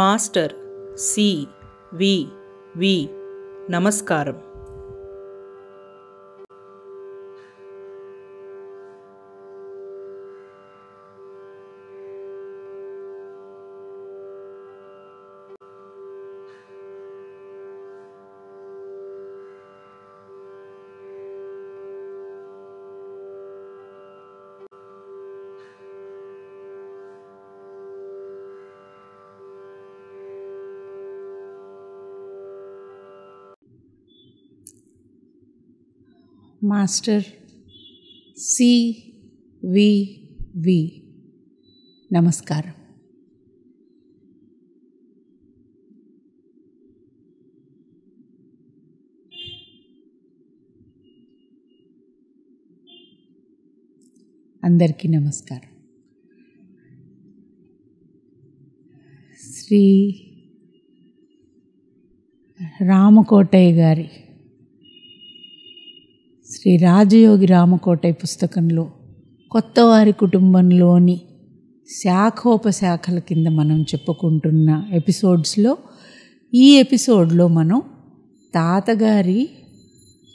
master C వి వి నమస్కారం master C we we नमस्कार अंदर की नमस्कार श्री రామకోటయ్య गारी శ్రీ రాజయోగి రామకోటై పుస్తకంలో కొత్తవారి కుటుంబంలోని శాఖోపశాఖల కింద మనం చెప్పుకుంటున్న ఎపిసోడ్స్లో ఈ ఎపిసోడ్లో మనం తాతగారి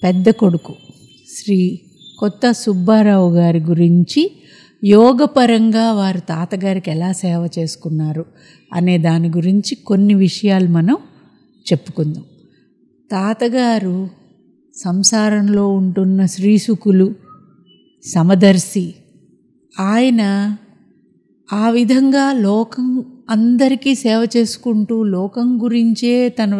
పెద్ద కొడుకు శ్రీ కొత్త సుబ్బారావు గారి గురించి యోగపరంగా వారు తాతగారికి ఎలా సేవ చేసుకున్నారు అనే దాని గురించి కొన్ని విషయాలు మనం చెప్పుకుందాం తాతగారు సంసారంలో ఉంటున్న శ్రీసుకులు సమదర్శి ఆయన ఆ విధంగా లోకం అందరికీ సేవ చేసుకుంటూ లోకం గురించే తన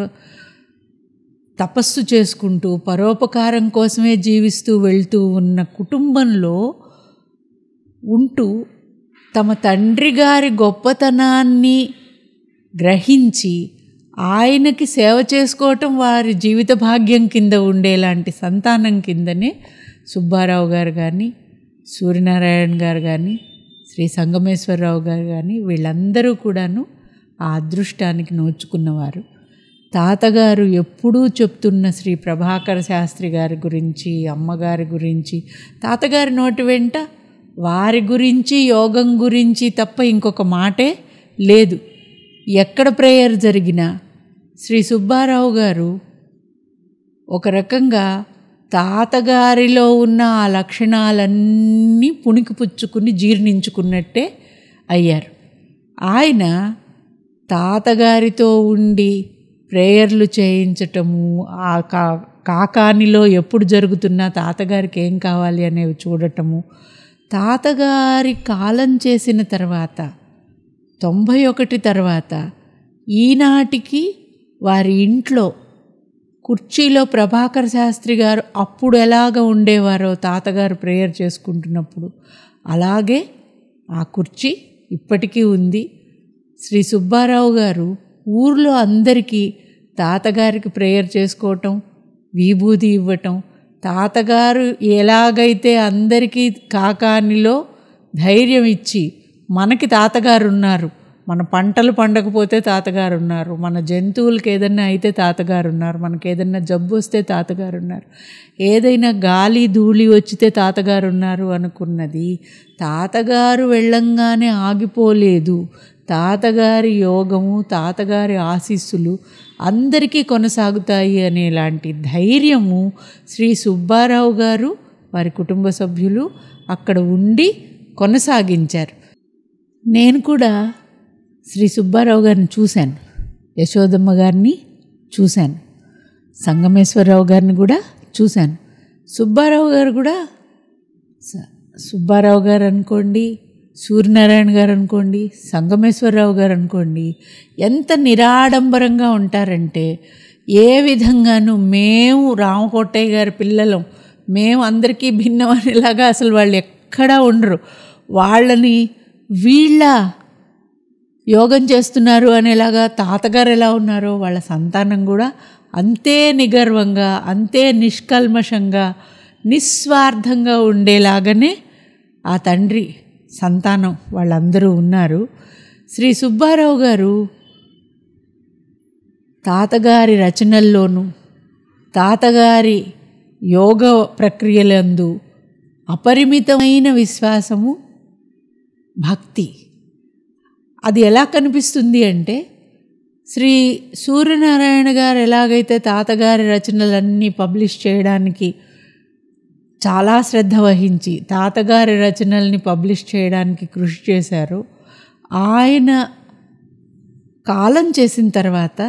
తపస్సు చేసుకుంటూ పరోపకారం కోసమే జీవిస్తూ వెళ్తూ ఉన్న కుటుంబంలో ఉంటూ తమ తండ్రి గారి గొప్పతనాన్ని గ్రహించి ఆయనకి సేవ చేసుకోవటం వారి జీవిత భాగ్యం కింద ఉండేలాంటి సంతానం కిందనే సుబ్బారావు గారు కానీ సూర్యనారాయణ గారు కానీ శ్రీ సంగమేశ్వరరావు గారు కానీ వీళ్ళందరూ కూడాను ఆ అదృష్టానికి నోచుకున్నవారు తాతగారు ఎప్పుడూ చెప్తున్న శ్రీ ప్రభాకర శాస్త్రి గారి గురించి అమ్మగారి గురించి తాతగారి నోటి వెంట వారి గురించి యోగం గురించి తప్ప ఇంకొక మాటే లేదు ఎక్కడ ప్రేయర్ జరిగినా శ్రీ సుబ్బారావు గారు ఒక రకంగా తాతగారిలో ఉన్న ఆ లక్షణాలన్నీ పుణికిపుచ్చుకుని జీర్ణించుకున్నట్టే అయ్యారు ఆయన తాతగారితో ఉండి ప్రేయర్లు చేయించటము ఆ కా కాకానిలో ఎప్పుడు జరుగుతున్నా తాతగారికి ఏం కావాలి అనేవి చూడటము తాతగారి కాలం చేసిన తర్వాత తొంభై ఒకటి తర్వాత ఈనాటికి వారి ఇంట్లో కుర్చీలో ప్రభాకర్ శాస్త్రి గారు అప్పుడు ఎలాగ ఉండేవారో తాతగారు ప్రేయర్ చేసుకుంటున్నప్పుడు అలాగే ఆ కుర్చీ ఇప్పటికీ ఉంది శ్రీ సుబ్బారావు గారు ఊర్లో అందరికీ తాతగారికి ప్రేయర్ చేసుకోవటం విభూతి ఇవ్వటం తాతగారు ఎలాగైతే అందరికీ కాకానిలో ధైర్యం ఇచ్చి మనకి తాతగారు ఉన్నారు మన పంటలు పండకపోతే తాతగారు ఉన్నారు మన జంతువులకి ఏదైనా అయితే తాతగారు ఉన్నారు మనకి ఏదైనా జబ్బు వస్తే తాతగారు ఉన్నారు ఏదైనా గాలి ధూళి వచ్చితే తాతగారు ఉన్నారు అనుకున్నది తాతగారు వెళ్ళంగానే ఆగిపోలేదు తాతగారి యోగము తాతగారి ఆశీస్సులు అందరికీ కొనసాగుతాయి అనేలాంటి ధైర్యము శ్రీ సుబ్బారావు గారు వారి కుటుంబ సభ్యులు అక్కడ ఉండి కొనసాగించారు నేను కూడా శ్రీ సుబ్బారావు గారిని చూశాను యశోదమ్మ గారిని చూశాను సంగమేశ్వరరావు గారిని కూడా చూశాను సుబ్బారావు గారు కూడా సుబ్బారావు గారు అనుకోండి సూర్యనారాయణ గారు అనుకోండి సంగమేశ్వరరావు గారు అనుకోండి ఎంత నిరాడంబరంగా ఉంటారంటే ఏ విధంగానూ మేము రామకోటయ్య గారి పిల్లలం మేము అందరికీ భిన్నమనేలాగా అసలు వాళ్ళు ఎక్కడా ఉండరు వాళ్ళని వీళ్ళ యోగం చేస్తున్నారు అనేలాగా తాతగారు ఎలా ఉన్నారో వాళ్ళ సంతానం కూడా అంతే నిగర్వంగా అంతే నిష్కల్మషంగా నిస్వార్థంగా ఉండేలాగానే ఆ తండ్రి సంతానం వాళ్ళందరూ ఉన్నారు శ్రీ సుబ్బారావు గారు తాతగారి రచనల్లోనూ తాతగారి యోగ ప్రక్రియలందు అపరిమితమైన విశ్వాసము భక్తి అది ఎలా కనిపిస్తుంది అంటే శ్రీ సూర్యనారాయణ గారు ఎలాగైతే తాతగారి రచనలన్నీ పబ్లిష్ చేయడానికి చాలా శ్రద్ధ వహించి తాతగారి రచనల్ని పబ్లిష్ చేయడానికి కృషి చేశారు ఆయన కాలం చేసిన తర్వాత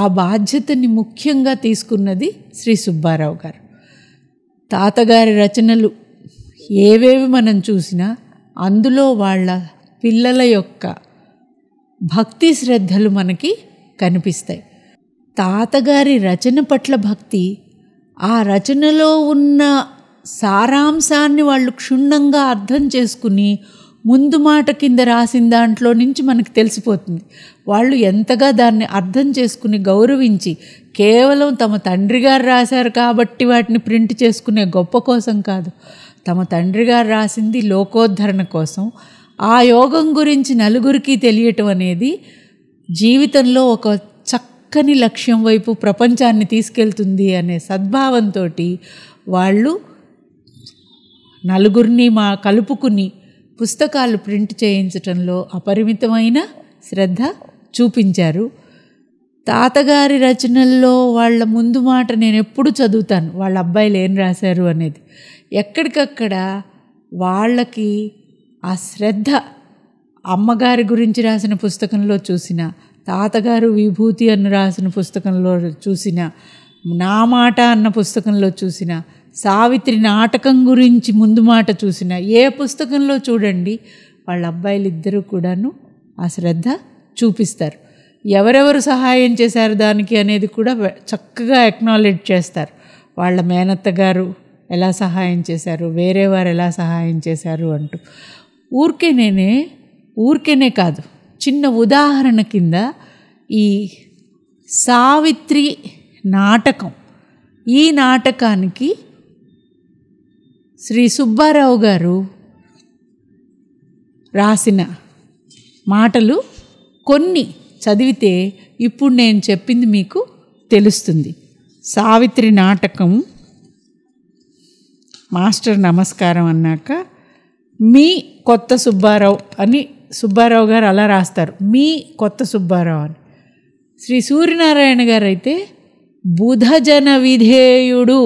ఆ బాధ్యతని ముఖ్యంగా తీసుకున్నది శ్రీ సుబ్బారావు గారు తాతగారి రచనలు ఏవేవి మనం చూసినా అందులో వాళ్ళ పిల్లల యొక్క భక్తి శ్రద్ధలు మనకి కనిపిస్తాయి తాతగారి రచన పట్ల భక్తి ఆ రచనలో ఉన్న సారాంశాన్ని వాళ్ళు క్షుణ్ణంగా అర్థం చేసుకుని ముందు మాట కింద రాసిన దాంట్లో నుంచి మనకు తెలిసిపోతుంది వాళ్ళు ఎంతగా దాన్ని అర్థం చేసుకుని గౌరవించి కేవలం తమ తండ్రి గారు రాశారు కాబట్టి వాటిని ప్రింట్ చేసుకునే గొప్ప కోసం కాదు తమ తండ్రి గారు రాసింది లోకోద్ధరణ కోసం ఆ యోగం గురించి నలుగురికి తెలియటం అనేది జీవితంలో ఒక చక్కని లక్ష్యం వైపు ప్రపంచాన్ని తీసుకెళ్తుంది అనే సద్భావంతో వాళ్ళు నలుగురిని మా కలుపుకుని పుస్తకాలు ప్రింట్ చేయించటంలో అపరిమితమైన శ్రద్ధ చూపించారు తాతగారి రచనల్లో వాళ్ళ ముందు మాట నేను ఎప్పుడు చదువుతాను వాళ్ళ అబ్బాయిలు ఏం రాశారు అనేది ఎక్కడికక్కడ వాళ్ళకి ఆ శ్రద్ధ అమ్మగారి గురించి రాసిన పుస్తకంలో చూసిన తాతగారు విభూతి అని రాసిన పుస్తకంలో చూసిన నా మాట అన్న పుస్తకంలో చూసిన సావిత్రి నాటకం గురించి ముందు మాట చూసిన ఏ పుస్తకంలో చూడండి వాళ్ళ అబ్బాయిలు ఇద్దరు కూడాను ఆ శ్రద్ధ చూపిస్తారు ఎవరెవరు సహాయం చేశారు దానికి అనేది కూడా చక్కగా ఎక్నాలెడ్జ్ చేస్తారు వాళ్ళ మేనత్త గారు ఎలా సహాయం చేశారు వేరే వారు ఎలా సహాయం చేశారు అంటూ ఊరికేనే ఊరికేనే కాదు చిన్న ఉదాహరణ కింద ఈ సావిత్రి నాటకం ఈ నాటకానికి శ్రీ సుబ్బారావు గారు రాసిన మాటలు కొన్ని చదివితే ఇప్పుడు నేను చెప్పింది మీకు తెలుస్తుంది సావిత్రి నాటకం మాస్టర్ నమస్కారం అన్నాక మీ కొత్త సుబ్బారావు అని సుబ్బారావు గారు అలా రాస్తారు మీ కొత్త సుబ్బారావు అని శ్రీ సూర్యనారాయణ గారు అయితే బుధజన విధేయుడు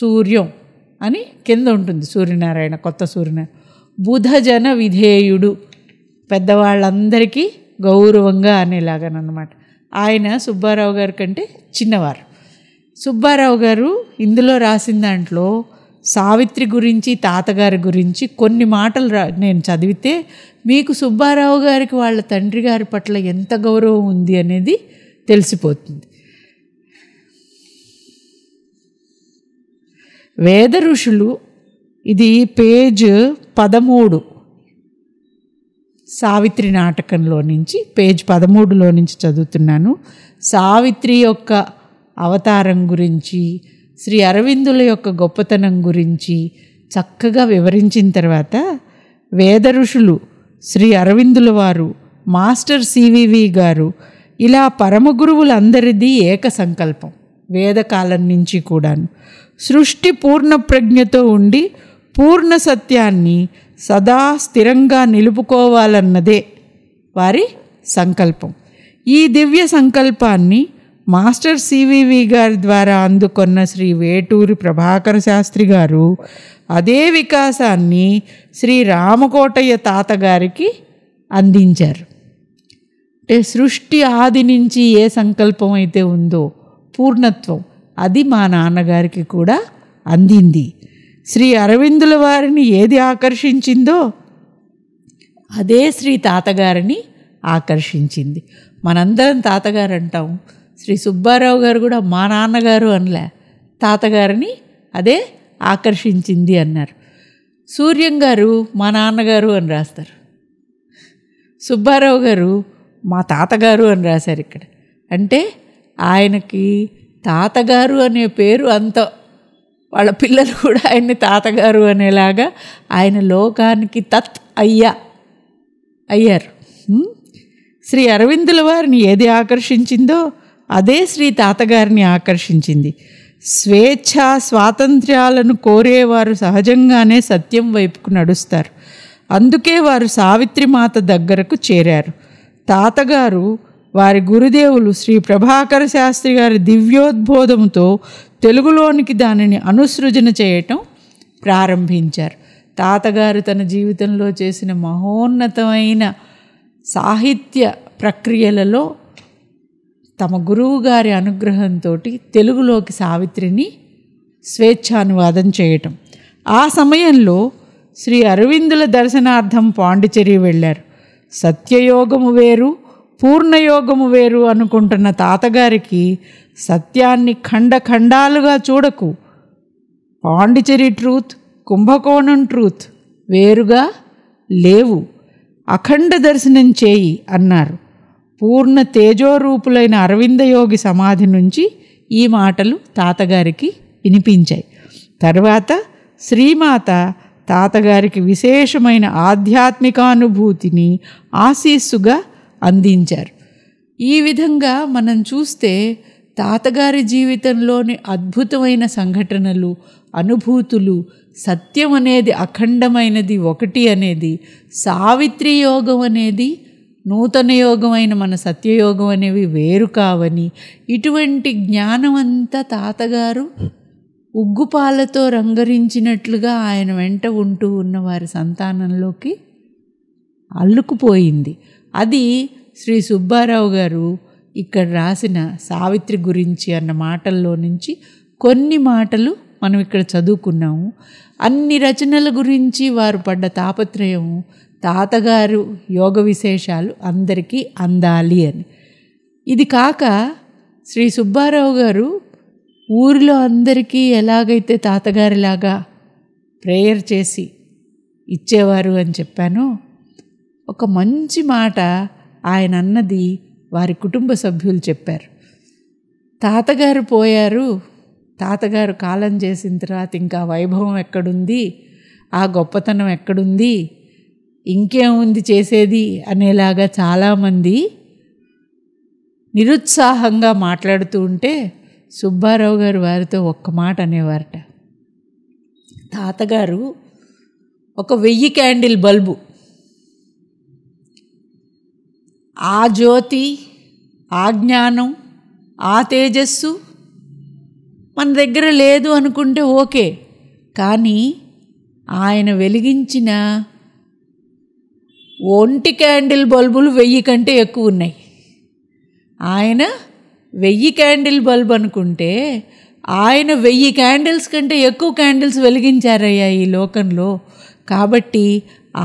సూర్యం అని కింద ఉంటుంది సూర్యనారాయణ కొత్త సూర్యనారాయణ బుధజన విధేయుడు పెద్దవాళ్ళందరికీ గౌరవంగా అనేలాగనమాట ఆయన సుబ్బారావు గారి కంటే చిన్నవారు సుబ్బారావు గారు ఇందులో రాసిన దాంట్లో సావిత్రి గురించి తాతగారి గురించి కొన్ని మాటలు రా నేను చదివితే మీకు సుబ్బారావు గారికి వాళ్ళ తండ్రి గారి పట్ల ఎంత గౌరవం ఉంది అనేది తెలిసిపోతుంది వేద ఋషులు ఇది పేజ్ పదమూడు సావిత్రి నాటకంలో నుంచి పేజ్ పదమూడులో నుంచి చదువుతున్నాను సావిత్రి యొక్క అవతారం గురించి శ్రీ అరవిందుల యొక్క గొప్పతనం గురించి చక్కగా వివరించిన తర్వాత వేద ఋషులు శ్రీ అరవిందుల వారు మాస్టర్ సివివి గారు ఇలా పరమ గురువులందరిది ఏక సంకల్పం వేదకాలం నుంచి కూడాను సృష్టి పూర్ణ ప్రజ్ఞతో ఉండి పూర్ణ సత్యాన్ని సదా స్థిరంగా నిలుపుకోవాలన్నదే వారి సంకల్పం ఈ దివ్య సంకల్పాన్ని మాస్టర్ సివివి గారి ద్వారా అందుకున్న శ్రీ వేటూరి ప్రభాకర శాస్త్రి గారు అదే వికాసాన్ని శ్రీ రామకోటయ్య తాతగారికి అందించారు అంటే సృష్టి ఆది నుంచి ఏ సంకల్పం అయితే ఉందో పూర్ణత్వం అది మా నాన్నగారికి కూడా అందింది శ్రీ అరవిందుల వారిని ఏది ఆకర్షించిందో అదే శ్రీ తాతగారిని ఆకర్షించింది మనందరం తాతగారు అంటాం శ్రీ సుబ్బారావు గారు కూడా మా నాన్నగారు అనలే తాతగారిని అదే ఆకర్షించింది అన్నారు సూర్యం గారు మా నాన్నగారు అని రాస్తారు సుబ్బారావు గారు మా తాతగారు అని రాశారు ఇక్కడ అంటే ఆయనకి తాతగారు అనే పేరు అంత వాళ్ళ పిల్లలు కూడా ఆయన్ని తాతగారు అనేలాగా ఆయన లోకానికి తత్ అయ్యా అయ్యారు శ్రీ అరవిందుల వారిని ఏది ఆకర్షించిందో అదే శ్రీ తాతగారిని ఆకర్షించింది స్వేచ్ఛ స్వాతంత్ర్యాలను కోరేవారు సహజంగానే సత్యం వైపుకు నడుస్తారు అందుకే వారు సావిత్రి మాత దగ్గరకు చేరారు తాతగారు వారి గురుదేవులు శ్రీ ప్రభాకర శాస్త్రి గారి దివ్యోద్బోధముతో తెలుగులోనికి దానిని అనుసృజన చేయటం ప్రారంభించారు తాతగారు తన జీవితంలో చేసిన మహోన్నతమైన సాహిత్య ప్రక్రియలలో తమ గురువు గారి అనుగ్రహంతో తెలుగులోకి సావిత్రిని స్వేచ్ఛానువాదం చేయటం ఆ సమయంలో శ్రీ అరవిందుల దర్శనార్థం పాండిచేరి వెళ్ళారు సత్యయోగము వేరు పూర్ణయోగము వేరు అనుకుంటున్న తాతగారికి సత్యాన్ని ఖండ ఖండాలుగా చూడకు పాండిచేరి ట్రూత్ కుంభకోణం ట్రూత్ వేరుగా లేవు అఖండ దర్శనం చేయి అన్నారు పూర్ణ తేజోరూపులైన అరవిందయోగి సమాధి నుంచి ఈ మాటలు తాతగారికి వినిపించాయి తర్వాత శ్రీమాత తాతగారికి విశేషమైన ఆధ్యాత్మికానుభూతిని ఆశీస్సుగా అందించారు ఈ విధంగా మనం చూస్తే తాతగారి జీవితంలోని అద్భుతమైన సంఘటనలు అనుభూతులు సత్యం అనేది అఖండమైనది ఒకటి అనేది సావిత్రి యోగం అనేది నూతన యోగమైన మన సత్యయోగం అనేవి వేరు కావని ఇటువంటి జ్ఞానం అంతా తాతగారు ఉగ్గుపాలతో రంగరించినట్లుగా ఆయన వెంట ఉంటూ ఉన్న వారి సంతానంలోకి అల్లుకుపోయింది అది శ్రీ సుబ్బారావు గారు ఇక్కడ రాసిన సావిత్రి గురించి అన్న మాటల్లో నుంచి కొన్ని మాటలు మనం ఇక్కడ చదువుకున్నాము అన్ని రచనల గురించి వారు పడ్డ తాపత్రయం తాతగారు యోగ విశేషాలు అందరికీ అందాలి అని ఇది కాక శ్రీ సుబ్బారావు గారు ఊరిలో అందరికీ ఎలాగైతే తాతగారిలాగా ప్రేయర్ చేసి ఇచ్చేవారు అని చెప్పాను ఒక మంచి మాట ఆయన అన్నది వారి కుటుంబ సభ్యులు చెప్పారు తాతగారు పోయారు తాతగారు కాలం చేసిన తర్వాత ఇంకా వైభవం ఎక్కడుంది ఆ గొప్పతనం ఎక్కడుంది ఇంకేముంది చేసేది అనేలాగా చాలామంది నిరుత్సాహంగా మాట్లాడుతూ ఉంటే సుబ్బారావు గారు వారితో ఒక్క మాట అనేవారట తాతగారు ఒక వెయ్యి క్యాండిల్ బల్బు ఆ జ్యోతి ఆ జ్ఞానం ఆ తేజస్సు మన దగ్గర లేదు అనుకుంటే ఓకే కానీ ఆయన వెలిగించిన ఒంటి క్యాండిల్ బల్బులు వెయ్యి కంటే ఎక్కువ ఉన్నాయి ఆయన వెయ్యి క్యాండిల్ బల్బ్ అనుకుంటే ఆయన వెయ్యి క్యాండిల్స్ కంటే ఎక్కువ క్యాండిల్స్ వెలిగించారయ్యా ఈ లోకంలో కాబట్టి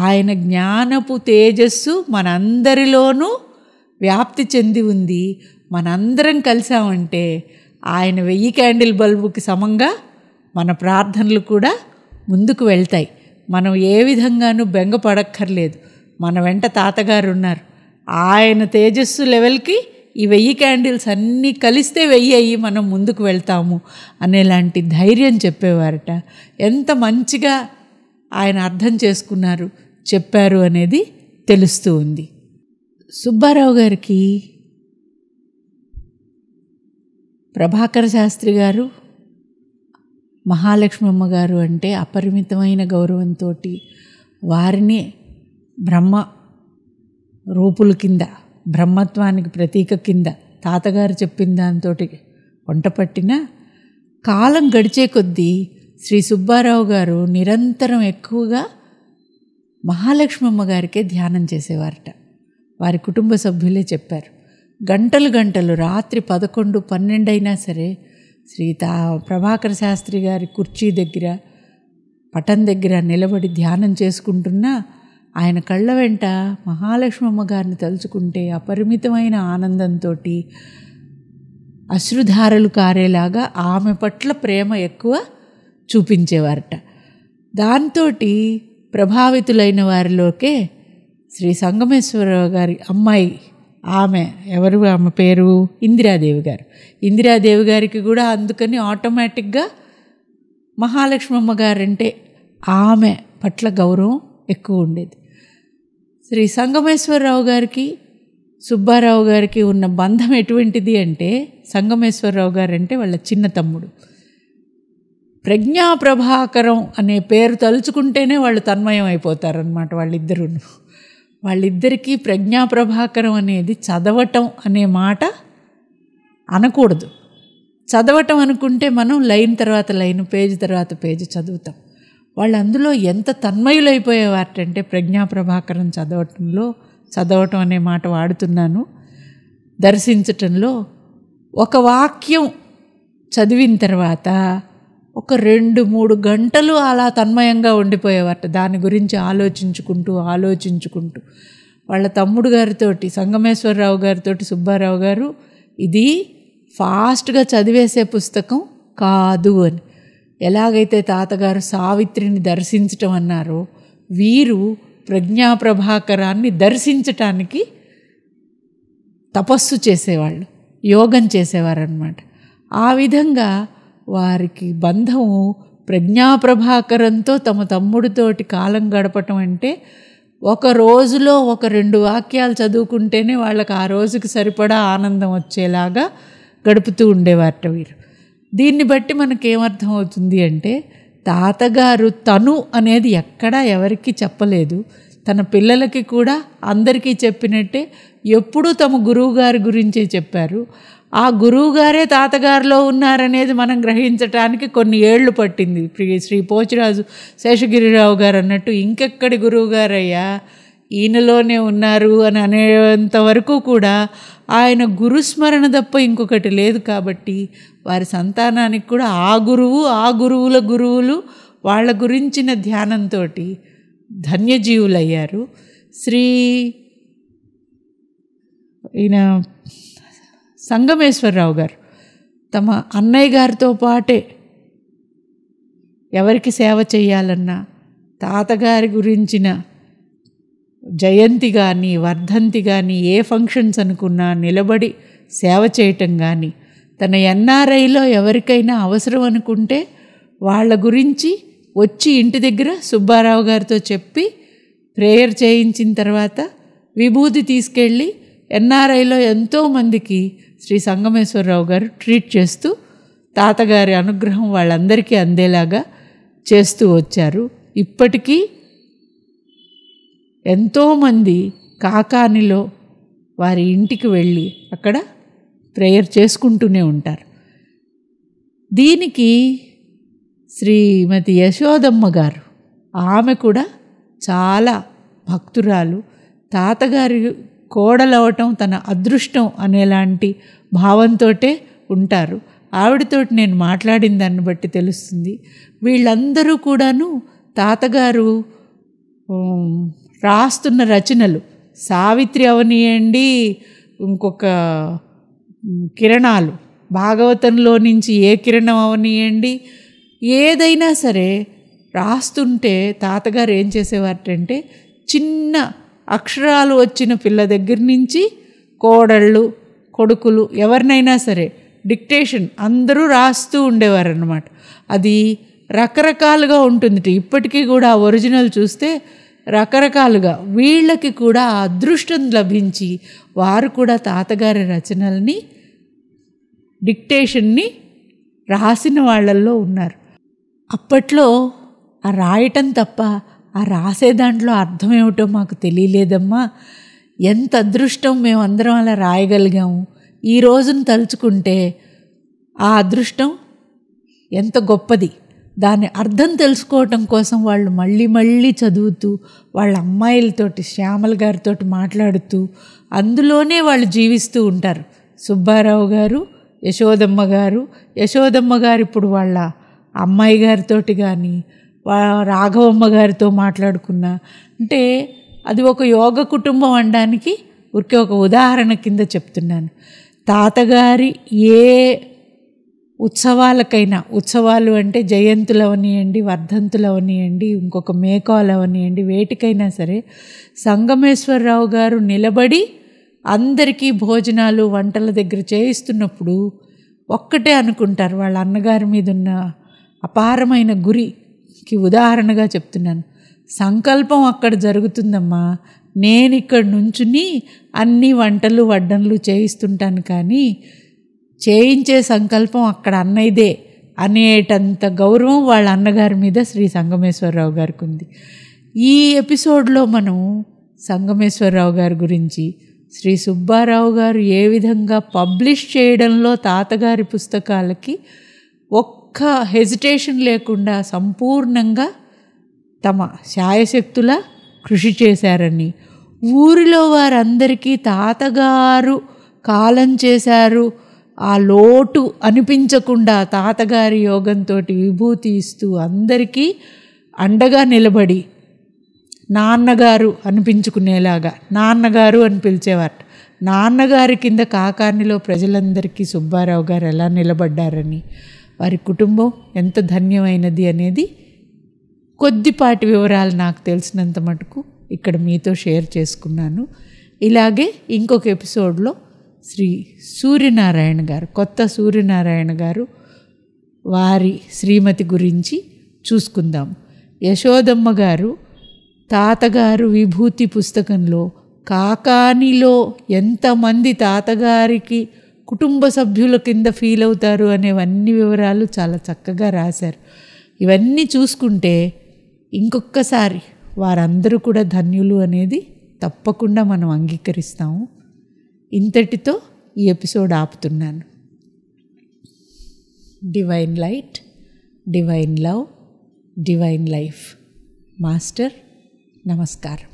ఆయన జ్ఞానపు తేజస్సు మనందరిలోనూ వ్యాప్తి చెంది ఉంది మనందరం కలిసామంటే ఆయన వెయ్యి క్యాండిల్ బల్బుకి సమంగా మన ప్రార్థనలు కూడా ముందుకు వెళ్తాయి మనం ఏ విధంగానూ బెంగపడక్కర్లేదు మన వెంట తాతగారు ఉన్నారు ఆయన తేజస్సు లెవెల్కి ఈ వెయ్యి క్యాండిల్స్ అన్నీ కలిస్తే వెయ్యి అయ్యి మనం ముందుకు వెళ్తాము అనేలాంటి ధైర్యం చెప్పేవారట ఎంత మంచిగా ఆయన అర్థం చేసుకున్నారు చెప్పారు అనేది తెలుస్తూ ఉంది సుబ్బారావు గారికి ప్రభాకర శాస్త్రి గారు మహాలక్ష్మమ్మ గారు అంటే అపరిమితమైన గౌరవంతో వారిని బ్రహ్మ రూపుల కింద బ్రహ్మత్వానికి ప్రతీక కింద తాతగారు చెప్పిన దాంతో వంట పట్టిన కాలం గడిచే కొద్దీ శ్రీ సుబ్బారావు గారు నిరంతరం ఎక్కువగా మహాలక్ష్మమ్మ గారికే ధ్యానం చేసేవారట వారి కుటుంబ సభ్యులే చెప్పారు గంటలు గంటలు రాత్రి పదకొండు పన్నెండు అయినా సరే శ్రీ తా ప్రభాకర శాస్త్రి గారి కుర్చీ దగ్గర పటం దగ్గర నిలబడి ధ్యానం చేసుకుంటున్నా ఆయన కళ్ళ వెంట మహాలక్ష్మమ్మ గారిని తలుచుకుంటే అపరిమితమైన ఆనందంతో అశ్రుధారలు కారేలాగా ఆమె పట్ల ప్రేమ ఎక్కువ చూపించేవారట దాంతో ప్రభావితులైన వారిలోకే శ్రీ సంగమేశ్వరరావు గారి అమ్మాయి ఆమె ఎవరు ఆమె పేరు ఇందిరాదేవి గారు ఇందిరాదేవి గారికి కూడా అందుకని ఆటోమేటిక్గా మహాలక్ష్మమ్మ గారంటే ఆమె పట్ల గౌరవం ఎక్కువ ఉండేది శ్రీ సంగమేశ్వరరావు గారికి సుబ్బారావు గారికి ఉన్న బంధం ఎటువంటిది అంటే సంగమేశ్వరరావు గారు అంటే వాళ్ళ చిన్న తమ్ముడు ప్రజ్ఞా ప్రభాకరం అనే పేరు తలుచుకుంటేనే వాళ్ళు తన్మయం అయిపోతారనమాట వాళ్ళిద్దరూ వాళ్ళిద్దరికీ ప్రజ్ఞా ప్రభాకరం అనేది చదవటం అనే మాట అనకూడదు చదవటం అనుకుంటే మనం లైన్ తర్వాత లైన్ పేజ్ తర్వాత పేజ్ చదువుతాం వాళ్ళు అందులో ఎంత తన్మయులైపోయేవారంటే ప్రజ్ఞాప్రభాకరం చదవటంలో చదవటం అనే మాట వాడుతున్నాను దర్శించటంలో ఒక వాక్యం చదివిన తర్వాత ఒక రెండు మూడు గంటలు అలా తన్మయంగా ఉండిపోయేవారట దాని గురించి ఆలోచించుకుంటూ ఆలోచించుకుంటూ వాళ్ళ తమ్ముడు గారితోటి సంగమేశ్వరరావు గారితోటి సుబ్బారావు గారు ఇది ఫాస్ట్గా చదివేసే పుస్తకం కాదు అని ఎలాగైతే తాతగారు సావిత్రిని దర్శించటం అన్నారో వీరు ప్రజ్ఞాప్రభాకరాన్ని దర్శించటానికి తపస్సు చేసేవాళ్ళు యోగం చేసేవారనమాట ఆ విధంగా వారికి బంధము ప్రజ్ఞాప్రభాకరంతో తమ తమ్ముడితోటి కాలం గడపటం అంటే ఒక రోజులో ఒక రెండు వాక్యాలు చదువుకుంటేనే వాళ్ళకి ఆ రోజుకి సరిపడా ఆనందం వచ్చేలాగా గడుపుతూ ఉండేవారట వీరు దీన్ని బట్టి మనకేమర్థం అవుతుంది అంటే తాతగారు తను అనేది ఎక్కడా ఎవరికి చెప్పలేదు తన పిల్లలకి కూడా అందరికీ చెప్పినట్టే ఎప్పుడూ తమ గురువుగారి గురించే చెప్పారు ఆ గురువుగారే తాతగారిలో ఉన్నారనేది మనం గ్రహించటానికి కొన్ని ఏళ్ళు పట్టింది శ్రీ పోచిరాజు శేషగిరిరావు గారు అన్నట్టు ఇంకెక్కడి గురువుగారయ్యా ఈయనలోనే ఉన్నారు అని అనేంత వరకు కూడా ఆయన గురుస్మరణ తప్ప ఇంకొకటి లేదు కాబట్టి వారి సంతానానికి కూడా ఆ గురువు ఆ గురువుల గురువులు వాళ్ళ గురించిన ధ్యానంతో ధన్యజీవులయ్యారు శ్రీ ఈయన సంగమేశ్వరరావు గారు తమ అన్నయ్య గారితో పాటే ఎవరికి సేవ చేయాలన్నా తాతగారి గురించిన జయంతి కానీ వర్ధంతి కానీ ఏ ఫంక్షన్స్ అనుకున్నా నిలబడి సేవ చేయటం కానీ తన ఎన్ఆర్ఐలో ఎవరికైనా అవసరం అనుకుంటే వాళ్ళ గురించి వచ్చి ఇంటి దగ్గర సుబ్బారావు గారితో చెప్పి ప్రేయర్ చేయించిన తర్వాత విభూతి తీసుకెళ్ళి ఎన్ఆర్ఐలో ఎంతోమందికి శ్రీ సంగమేశ్వరరావు గారు ట్రీట్ చేస్తూ తాతగారి అనుగ్రహం వాళ్ళందరికీ అందేలాగా చేస్తూ వచ్చారు ఇప్పటికీ ఎంతోమంది కాకానిలో వారి ఇంటికి వెళ్ళి అక్కడ ప్రేయర్ చేసుకుంటూనే ఉంటారు దీనికి శ్రీమతి యశోదమ్మ గారు ఆమె కూడా చాలా భక్తురాలు తాతగారి కోడలవటం తన అదృష్టం అనేలాంటి భావంతో ఉంటారు ఆవిడతోటి నేను మాట్లాడిన దాన్ని బట్టి తెలుస్తుంది వీళ్ళందరూ కూడాను తాతగారు రాస్తున్న రచనలు సావిత్రి అవనీయండి ఇంకొక కిరణాలు భాగవతంలో నుంచి ఏ కిరణం అవనియండి ఏదైనా సరే రాస్తుంటే తాతగారు ఏం చేసేవారంటే చిన్న అక్షరాలు వచ్చిన పిల్ల దగ్గర నుంచి కోడళ్ళు కొడుకులు ఎవరినైనా సరే డిక్టేషన్ అందరూ రాస్తూ ఉండేవారనమాట అది రకరకాలుగా ఉంటుంది ఇప్పటికీ కూడా ఒరిజినల్ చూస్తే రకరకాలుగా వీళ్ళకి కూడా అదృష్టం లభించి వారు కూడా తాతగారి రచనల్ని డిక్టేషన్ని రాసిన వాళ్ళల్లో ఉన్నారు అప్పట్లో ఆ రాయటం తప్ప ఆ రాసే దాంట్లో అర్థం ఏమిటో మాకు తెలియలేదమ్మా ఎంత అదృష్టం మేమందరం అలా రాయగలిగాము ఈ రోజును తలుచుకుంటే ఆ అదృష్టం ఎంత గొప్పది దాని అర్థం తెలుసుకోవటం కోసం వాళ్ళు మళ్ళీ మళ్ళీ చదువుతూ వాళ్ళ అమ్మాయిలతోటి శ్యామల గారితో మాట్లాడుతూ అందులోనే వాళ్ళు జీవిస్తూ ఉంటారు సుబ్బారావు గారు యశోదమ్మ గారు యశోదమ్మ గారు ఇప్పుడు వాళ్ళ అమ్మాయి గారితోటి కానీ రాఘవమ్మ గారితో మాట్లాడుకున్న అంటే అది ఒక యోగ కుటుంబం అనడానికి ఊరికే ఒక ఉదాహరణ కింద చెప్తున్నాను తాతగారి ఏ ఉత్సవాలకైనా ఉత్సవాలు అంటే జయంతులు అవనియండి వర్ధంతులు అవనియండి ఇంకొక మేకాలు అవనియండి వేటికైనా సరే సంగమేశ్వరరావు గారు నిలబడి అందరికీ భోజనాలు వంటల దగ్గర చేయిస్తున్నప్పుడు ఒక్కటే అనుకుంటారు వాళ్ళ అన్నగారి మీద ఉన్న అపారమైన గురికి ఉదాహరణగా చెప్తున్నాను సంకల్పం అక్కడ జరుగుతుందమ్మా నేను ఇక్కడ నుంచుని అన్ని వంటలు వడ్డన్లు చేయిస్తుంటాను కానీ చేయించే సంకల్పం అక్కడ అన్నయ్యదే అనేటంత గౌరవం వాళ్ళ అన్నగారి మీద శ్రీ సంగమేశ్వరరావు గారికి ఉంది ఈ ఎపిసోడ్లో మనం సంగమేశ్వరరావు గారి గురించి శ్రీ సుబ్బారావు గారు ఏ విధంగా పబ్లిష్ చేయడంలో తాతగారి పుస్తకాలకి ఒక్క హెజిటేషన్ లేకుండా సంపూర్ణంగా తమ శాయశక్తుల కృషి చేశారని ఊరిలో వారందరికీ తాతగారు కాలం చేశారు ఆ లోటు అనిపించకుండా తాతగారి యోగంతో విభూతి ఇస్తూ అందరికీ అండగా నిలబడి నాన్నగారు అనిపించుకునేలాగా నాన్నగారు అని పిలిచేవారు నాన్నగారి కింద కాకానిలో ప్రజలందరికీ సుబ్బారావు గారు ఎలా నిలబడ్డారని వారి కుటుంబం ఎంత ధన్యమైనది అనేది కొద్దిపాటి వివరాలు నాకు తెలిసినంత మటుకు ఇక్కడ మీతో షేర్ చేసుకున్నాను ఇలాగే ఇంకొక ఎపిసోడ్లో శ్రీ సూర్యనారాయణ గారు కొత్త సూర్యనారాయణ గారు వారి శ్రీమతి గురించి చూసుకుందాం యశోదమ్మ గారు తాతగారు విభూతి పుస్తకంలో కాకానిలో ఎంతమంది తాతగారికి కుటుంబ సభ్యుల కింద ఫీల్ అవుతారు అనేవన్నీ వివరాలు చాలా చక్కగా రాశారు ఇవన్నీ చూసుకుంటే ఇంకొకసారి వారందరూ కూడా ధన్యులు అనేది తప్పకుండా మనం అంగీకరిస్తాము ఇంతటితో ఈ ఎపిసోడ్ ఆపుతున్నాను divine light divine love divine life master నమస్కారం